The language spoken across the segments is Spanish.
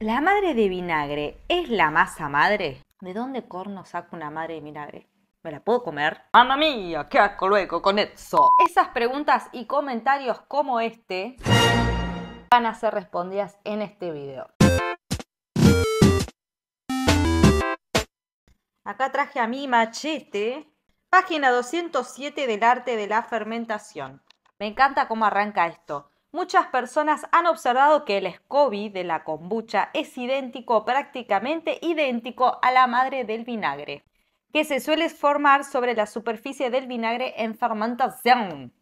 ¿La madre de vinagre es la masa madre? ¿De dónde corno saco una madre de vinagre? ¿Me la puedo comer? ¡Mamma mía! ¿Qué asco luego con eso? Esas preguntas y comentarios como este van a ser respondidas en este video. Acá traje a mi machete. Página 207 del arte de la fermentación. Me encanta cómo arranca esto. Muchas personas han observado que el SCOBY de la kombucha es idéntico, prácticamente idéntico a la madre del vinagre, que se suele formar sobre la superficie del vinagre en fermentación.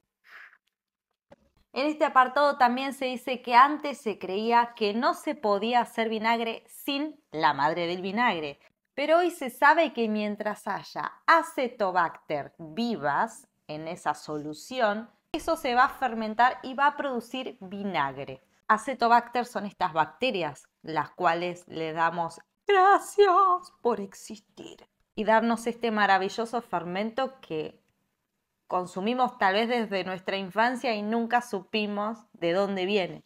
En este apartado también se dice que antes se creía que no se podía hacer vinagre sin la madre del vinagre, pero hoy se sabe que mientras haya acetobacter vivas en esa solución, eso se va a fermentar y va a producir vinagre. Acetobacter son estas bacterias, las cuales le damos gracias por existir y darnos este maravilloso fermento que consumimos tal vez desde nuestra infancia y nunca supimos de dónde viene.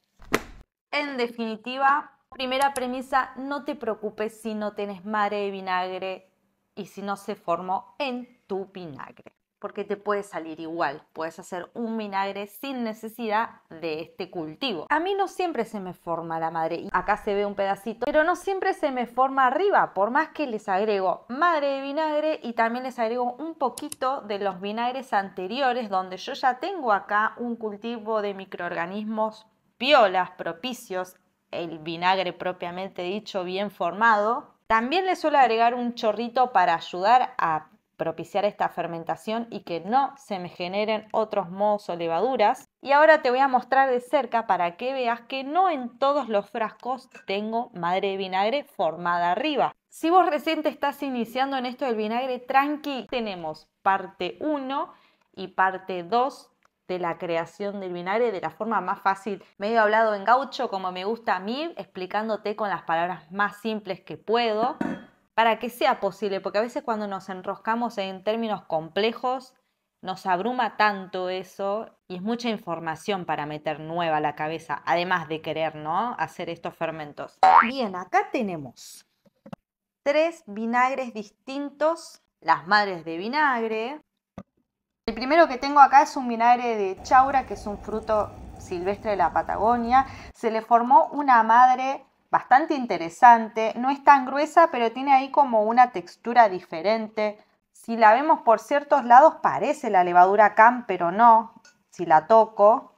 En definitiva, primera premisa, no te preocupes si no tienes mare de vinagre y si no se formó en tu vinagre porque te puede salir igual. Puedes hacer un vinagre sin necesidad de este cultivo. A mí no siempre se me forma la madre. Acá se ve un pedacito, pero no siempre se me forma arriba, por más que les agrego madre de vinagre y también les agrego un poquito de los vinagres anteriores donde yo ya tengo acá un cultivo de microorganismos piolas propicios, el vinagre propiamente dicho bien formado. También le suelo agregar un chorrito para ayudar a propiciar esta fermentación y que no se me generen otros mohos o levaduras. Y ahora te voy a mostrar de cerca para que veas que no en todos los frascos tengo madre de vinagre formada arriba. Si vos recién estás iniciando en esto del vinagre tranqui, tenemos parte 1 y parte 2 de la creación del vinagre de la forma más fácil, he hablado en gaucho como me gusta a mí, explicándote con las palabras más simples que puedo para que sea posible, porque a veces cuando nos enroscamos en términos complejos, nos abruma tanto eso y es mucha información para meter nueva la cabeza, además de querer, ¿no? Hacer estos fermentos. Bien, acá tenemos tres vinagres distintos, las madres de vinagre. El primero que tengo acá es un vinagre de chaura, que es un fruto silvestre de la Patagonia. Se le formó una madre bastante interesante. No es tan gruesa, pero tiene ahí como una textura diferente. Si la vemos por ciertos lados parece la levadura CAM, pero no. Si la toco,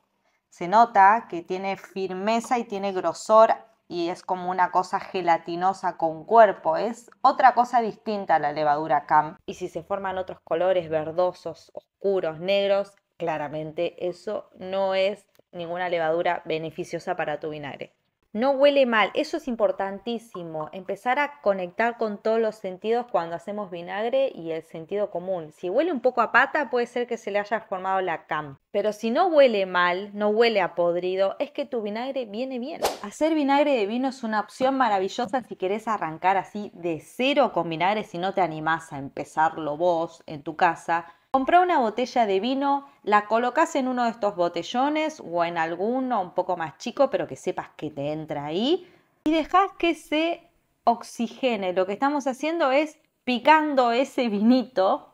se nota que tiene firmeza y tiene grosor y es como una cosa gelatinosa con cuerpo, es otra cosa distinta a la levadura CAM. Y si se forman otros colores verdosos, oscuros, negros, claramente eso no es ninguna levadura beneficiosa para tu vinagre. No huele mal, eso es importantísimo, empezar a conectar con todos los sentidos cuando hacemos vinagre y el sentido común. Si huele un poco a pata, puede ser que se le haya formado la cam. Pero si no huele mal, no huele a podrido, es que tu vinagre viene bien. Hacer vinagre de vino es una opción maravillosa si querés arrancar así de cero con vinagre, si no te animás a empezarlo vos en tu casa Comprá una botella de vino, la colocas en uno de estos botellones o en alguno un poco más chico, pero que sepas que te entra ahí y dejas que se oxigene. Lo que estamos haciendo es picando ese vinito.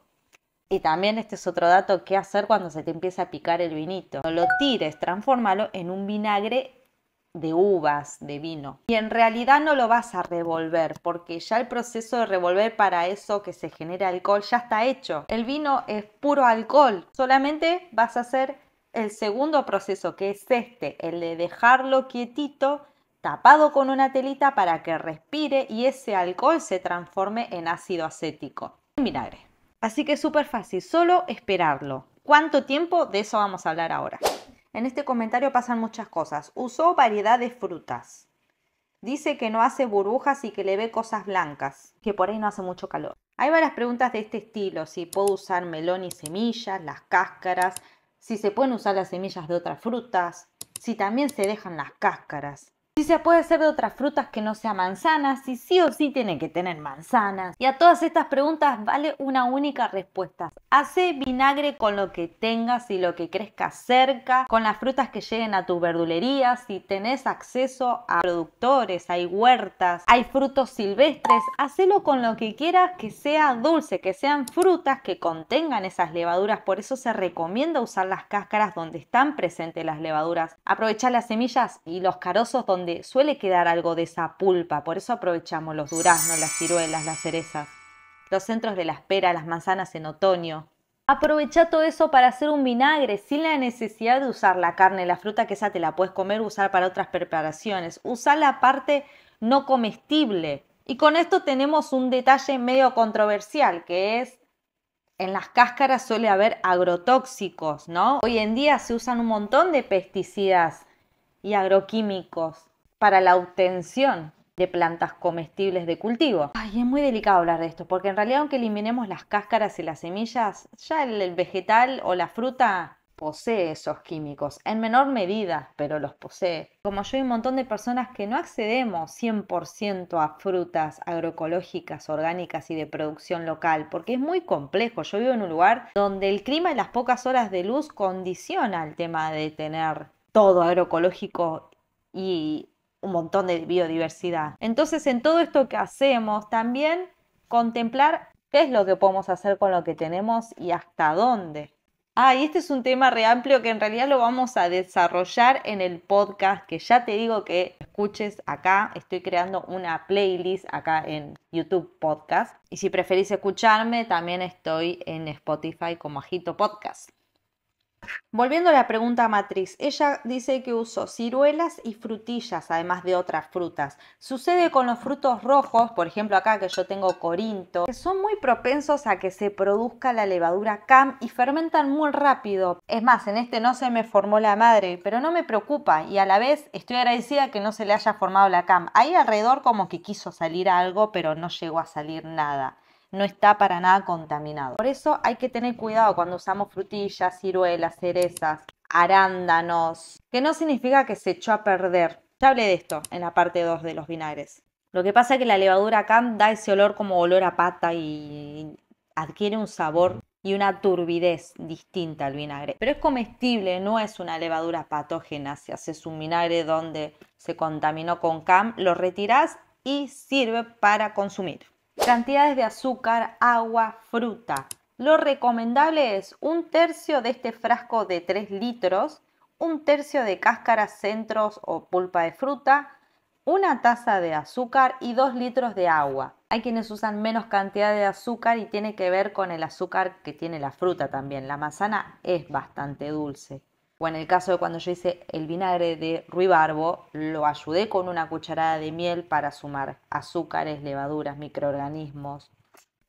Y también este es otro dato que hacer cuando se te empieza a picar el vinito. No lo tires, transfórmalo en un vinagre de uvas, de vino. Y en realidad no lo vas a revolver porque ya el proceso de revolver para eso que se genera alcohol ya está hecho. El vino es puro alcohol, solamente vas a hacer el segundo proceso que es este, el de dejarlo quietito tapado con una telita para que respire y ese alcohol se transforme en ácido acético, en vinagre. Así que es súper fácil, solo esperarlo. ¿Cuánto tiempo? De eso vamos a hablar ahora. En este comentario pasan muchas cosas. Usó variedad de frutas. Dice que no hace burbujas y que le ve cosas blancas, que por ahí no hace mucho calor. Hay varias preguntas de este estilo, si puedo usar melón y semillas, las cáscaras, si se pueden usar las semillas de otras frutas, si también se dejan las cáscaras si se puede hacer de otras frutas que no sean manzanas, si sí o sí tienen que tener manzanas. Y a todas estas preguntas vale una única respuesta. Hace vinagre con lo que tengas y lo que crezca cerca, con las frutas que lleguen a tu verdulería, si tenés acceso a productores, hay huertas, hay frutos silvestres, hacelo con lo que quieras que sea dulce, que sean frutas que contengan esas levaduras, por eso se recomienda usar las cáscaras donde están presentes las levaduras, aprovechar las semillas y los carozos donde suele quedar algo de esa pulpa, por eso aprovechamos los duraznos, las ciruelas, las cerezas, los centros de las peras, las manzanas en otoño. Aprovecha todo eso para hacer un vinagre sin la necesidad de usar la carne, la fruta que esa te la puedes comer, usar para otras preparaciones. Usa la parte no comestible. Y con esto tenemos un detalle medio controversial, que es en las cáscaras suele haber agrotóxicos, ¿no? Hoy en día se usan un montón de pesticidas y agroquímicos para la obtención de plantas comestibles de cultivo. Ay, es muy delicado hablar de esto, porque en realidad aunque eliminemos las cáscaras y las semillas, ya el vegetal o la fruta posee esos químicos, en menor medida, pero los posee. Como yo hay un montón de personas que no accedemos 100% a frutas agroecológicas, orgánicas y de producción local, porque es muy complejo. Yo vivo en un lugar donde el clima y las pocas horas de luz condiciona el tema de tener todo agroecológico y un montón de biodiversidad. Entonces, en todo esto que hacemos, también contemplar qué es lo que podemos hacer con lo que tenemos y hasta dónde. Ah, y este es un tema re amplio que en realidad lo vamos a desarrollar en el podcast, que ya te digo que escuches acá. Estoy creando una playlist acá en YouTube Podcast. Y si preferís escucharme, también estoy en Spotify como Ajito Podcast. Volviendo a la pregunta matriz, ella dice que usó ciruelas y frutillas, además de otras frutas. Sucede con los frutos rojos, por ejemplo acá que yo tengo corinto, que son muy propensos a que se produzca la levadura CAM y fermentan muy rápido. Es más, en este no se me formó la madre, pero no me preocupa y a la vez estoy agradecida que no se le haya formado la CAM. Ahí alrededor como que quiso salir algo, pero no llegó a salir nada no está para nada contaminado. Por eso hay que tener cuidado cuando usamos frutillas, ciruelas, cerezas, arándanos, que no significa que se echó a perder. Ya hablé de esto en la parte 2 de los vinagres. Lo que pasa es que la levadura CAM da ese olor como olor a pata y adquiere un sabor y una turbidez distinta al vinagre. Pero es comestible, no es una levadura patógena. Si haces un vinagre donde se contaminó con CAM, lo retiras y sirve para consumir. Cantidades de azúcar, agua, fruta. Lo recomendable es un tercio de este frasco de 3 litros, un tercio de cáscara, centros o pulpa de fruta, una taza de azúcar y 2 litros de agua. Hay quienes usan menos cantidad de azúcar y tiene que ver con el azúcar que tiene la fruta también. La manzana es bastante dulce o en el caso de cuando yo hice el vinagre de ruibarbo, lo ayudé con una cucharada de miel para sumar azúcares, levaduras, microorganismos.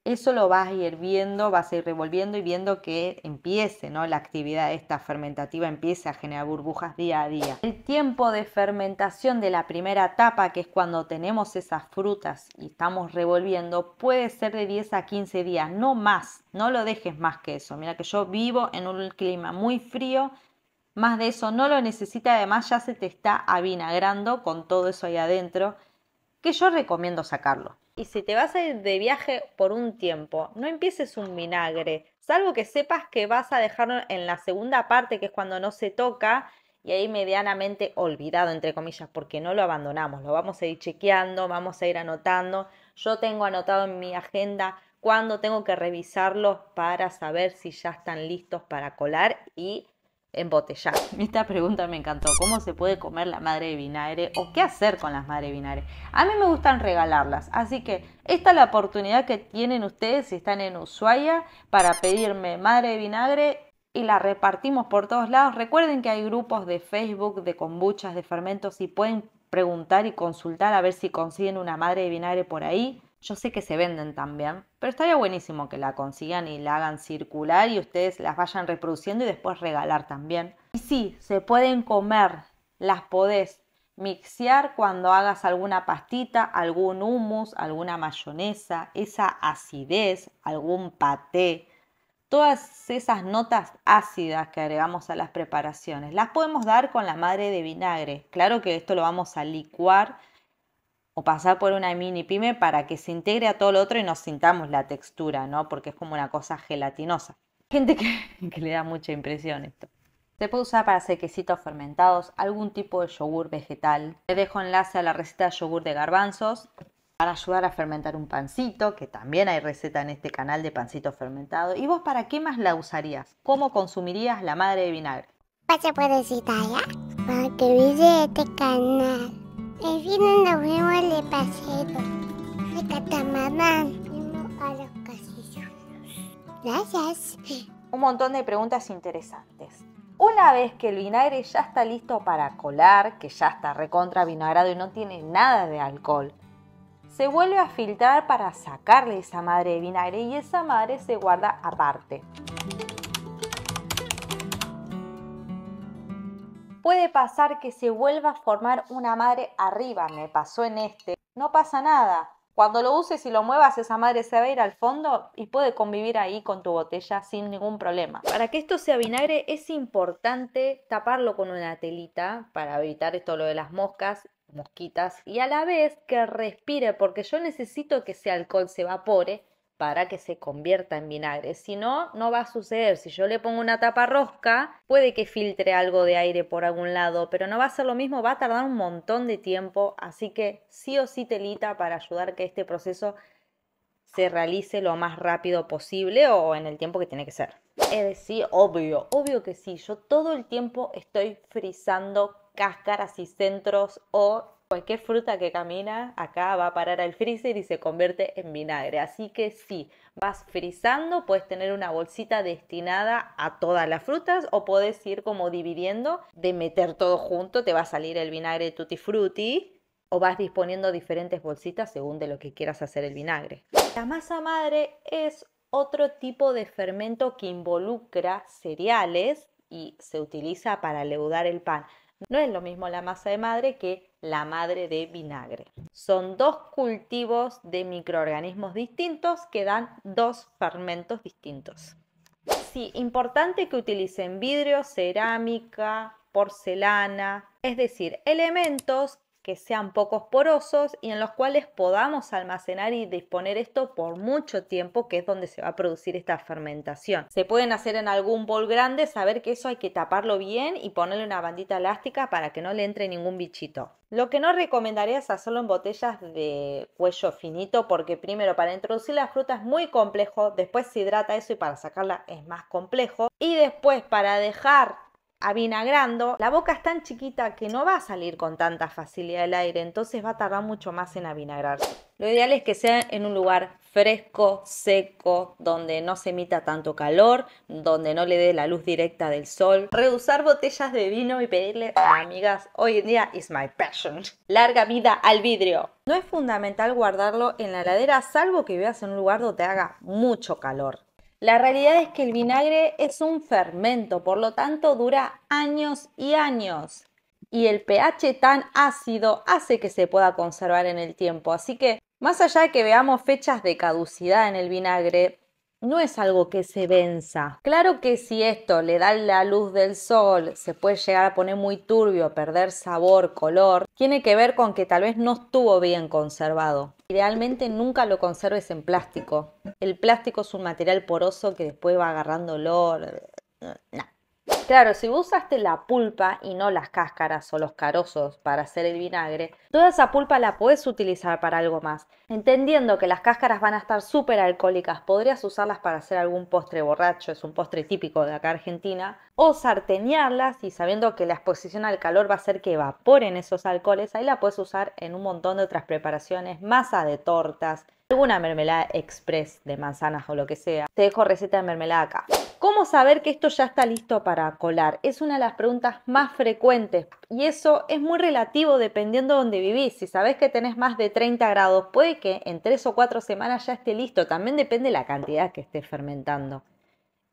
Eso lo vas a ir viendo, vas a ir revolviendo y viendo que empiece, ¿no? La actividad esta fermentativa empiece a generar burbujas día a día. El tiempo de fermentación de la primera etapa, que es cuando tenemos esas frutas y estamos revolviendo, puede ser de 10 a 15 días, no más, no lo dejes más que eso. Mira que yo vivo en un clima muy frío más de eso no lo necesita, además ya se te está avinagrando con todo eso ahí adentro, que yo recomiendo sacarlo. Y si te vas a ir de viaje por un tiempo, no empieces un vinagre, salvo que sepas que vas a dejarlo en la segunda parte, que es cuando no se toca, y ahí medianamente olvidado, entre comillas, porque no lo abandonamos, lo vamos a ir chequeando, vamos a ir anotando. Yo tengo anotado en mi agenda cuándo tengo que revisarlos para saber si ya están listos para colar y embotellar. Esta pregunta me encantó. ¿Cómo se puede comer la madre de vinagre o qué hacer con las madres de vinagre? A mí me gustan regalarlas, así que esta es la oportunidad que tienen ustedes si están en Ushuaia para pedirme madre de vinagre y la repartimos por todos lados. Recuerden que hay grupos de Facebook de kombuchas, de fermentos y pueden preguntar y consultar a ver si consiguen una madre de vinagre por ahí. Yo sé que se venden también, pero estaría buenísimo que la consigan y la hagan circular y ustedes las vayan reproduciendo y después regalar también. Y sí, se pueden comer, las podés mixear cuando hagas alguna pastita, algún hummus, alguna mayonesa, esa acidez, algún paté. Todas esas notas ácidas que agregamos a las preparaciones las podemos dar con la madre de vinagre. Claro que esto lo vamos a licuar o pasar por una mini pyme para que se integre a todo lo otro y nos sintamos la textura, ¿no? Porque es como una cosa gelatinosa. Gente que, le da mucha impresión esto. Se puede usar para hacer quesitos fermentados, algún tipo de yogur vegetal. Te dejo enlace a la receta de yogur de garbanzos para ayudar a fermentar un pancito, que también hay receta en este canal de pancito fermentado. ¿Y vos para qué más la usarías? ¿Cómo consumirías la madre de vinagre? Pasa por para que este canal. El a Gracias. Un montón de preguntas interesantes. Una vez que el vinagre ya está listo para colar, que ya está recontra vinagrado y no tiene nada de alcohol, se vuelve a filtrar para sacarle esa madre de vinagre y esa madre se guarda aparte. Puede pasar que se vuelva a formar una madre arriba, me pasó en este. No pasa nada. Cuando lo uses y lo muevas, esa madre se va a ir al fondo y puede convivir ahí con tu botella sin ningún problema. Para que esto sea vinagre es importante taparlo con una telita para evitar esto lo de las moscas, mosquitas y a la vez que respire porque yo necesito que ese alcohol se evapore para que se convierta en vinagre. Si no, no va a suceder. Si yo le pongo una tapa rosca, puede que filtre algo de aire por algún lado, pero no va a ser lo mismo, va a tardar un montón de tiempo. Así que sí o sí telita para ayudar que este proceso se realice lo más rápido posible o en el tiempo que tiene que ser. Es decir, obvio, obvio que sí. Yo todo el tiempo estoy frizando cáscaras y centros o Cualquier fruta que camina acá va a parar al freezer y se convierte en vinagre. Así que si vas frizando, puedes tener una bolsita destinada a todas las frutas o puedes ir como dividiendo de meter todo junto, te va a salir el vinagre tutti frutti o vas disponiendo diferentes bolsitas según de lo que quieras hacer el vinagre. La masa madre es otro tipo de fermento que involucra cereales y se utiliza para leudar el pan. No es lo mismo la masa de madre que la madre de vinagre. Son dos cultivos de microorganismos distintos que dan dos fermentos distintos. Sí, importante que utilicen vidrio, cerámica, porcelana, es decir, elementos que sean pocos porosos y en los cuales podamos almacenar y disponer esto por mucho tiempo, que es donde se va a producir esta fermentación. Se pueden hacer en algún bol grande, saber que eso hay que taparlo bien y ponerle una bandita elástica para que no le entre ningún bichito. Lo que no recomendaría es hacerlo en botellas de cuello finito porque primero para introducir la fruta es muy complejo, después se hidrata eso y para sacarla es más complejo y después para dejar avinagrando, la boca es tan chiquita que no va a salir con tanta facilidad el aire, entonces va a tardar mucho más en avinagrarse. Lo ideal es que sea en un lugar fresco, seco, donde no se emita tanto calor, donde no le dé la luz directa del sol. Rehusar botellas de vino y pedirle a amigas, hoy en día is my passion. Larga vida al vidrio. No es fundamental guardarlo en la heladera, salvo que veas en un lugar donde haga mucho calor. La realidad es que el vinagre es un fermento, por lo tanto dura años y años. Y el pH tan ácido hace que se pueda conservar en el tiempo. Así que, más allá de que veamos fechas de caducidad en el vinagre, no es algo que se venza. Claro que si esto le da la luz del sol, se puede llegar a poner muy turbio, perder sabor, color, tiene que ver con que tal vez no estuvo bien conservado. Idealmente nunca lo conserves en plástico. El plástico es un material poroso que después va agarrando olor. Eh, no. Claro, si vos usaste la pulpa y no las cáscaras o los carozos para hacer el vinagre, toda esa pulpa la puedes utilizar para algo más. Entendiendo que las cáscaras van a estar súper alcohólicas, podrías usarlas para hacer algún postre borracho, es un postre típico de acá Argentina, o sartenearlas y sabiendo que la exposición al calor va a hacer que evaporen esos alcoholes, ahí la puedes usar en un montón de otras preparaciones, masa de tortas, alguna mermelada express de manzanas o lo que sea. Te dejo receta de mermelada acá. ¿Cómo saber que esto ya está listo para colar? Es una de las preguntas más frecuentes y eso es muy relativo dependiendo de dónde vivís. Si sabés que tenés más de 30 grados, puede que en 3 o 4 semanas ya esté listo. También depende de la cantidad que estés fermentando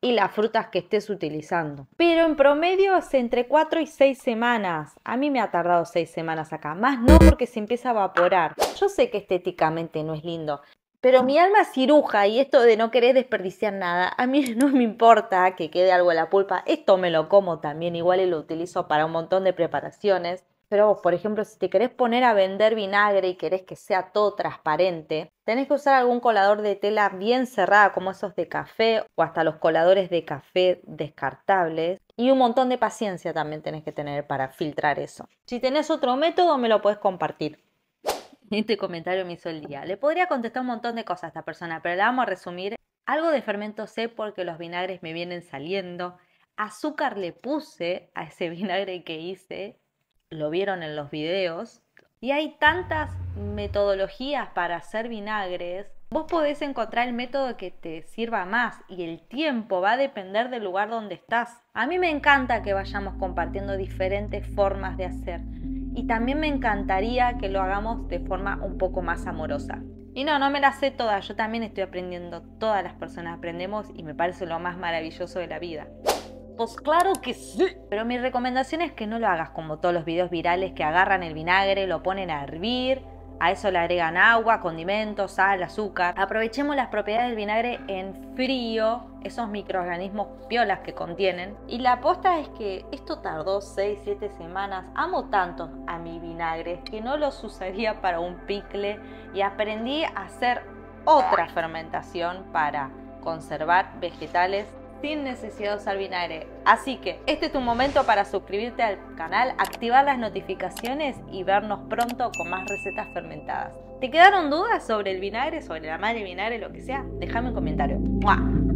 y las frutas que estés utilizando. Pero en promedio hace entre 4 y 6 semanas. A mí me ha tardado 6 semanas acá, más no porque se empieza a evaporar. Yo sé que estéticamente no es lindo, pero mi alma ciruja y esto de no querer desperdiciar nada, a mí no me importa que quede algo en la pulpa. Esto me lo como también, igual y lo utilizo para un montón de preparaciones. Pero, por ejemplo, si te querés poner a vender vinagre y querés que sea todo transparente, tenés que usar algún colador de tela bien cerrada, como esos de café o hasta los coladores de café descartables. Y un montón de paciencia también tenés que tener para filtrar eso. Si tenés otro método, me lo podés compartir. Este comentario me hizo el día. Le podría contestar un montón de cosas a esta persona, pero la vamos a resumir. Algo de fermento sé porque los vinagres me vienen saliendo. Azúcar le puse a ese vinagre que hice lo vieron en los videos, y hay tantas metodologías para hacer vinagres, vos podés encontrar el método que te sirva más y el tiempo va a depender del lugar donde estás. A mí me encanta que vayamos compartiendo diferentes formas de hacer y también me encantaría que lo hagamos de forma un poco más amorosa. Y no, no me la sé toda, yo también estoy aprendiendo, todas las personas aprendemos y me parece lo más maravilloso de la vida. Pues claro que sí. Pero mi recomendación es que no lo hagas como todos los videos virales que agarran el vinagre, lo ponen a hervir, a eso le agregan agua, condimentos, sal, azúcar. Aprovechemos las propiedades del vinagre en frío, esos microorganismos piolas que contienen. Y la aposta es que esto tardó 6, 7 semanas. Amo tanto a mi vinagre que no lo usaría para un picle y aprendí a hacer otra fermentación para conservar vegetales sin necesidad de usar vinagre. Así que este es tu momento para suscribirte al canal, activar las notificaciones y vernos pronto con más recetas fermentadas. ¿Te quedaron dudas sobre el vinagre, sobre la madre vinagre, lo que sea? Déjame un comentario.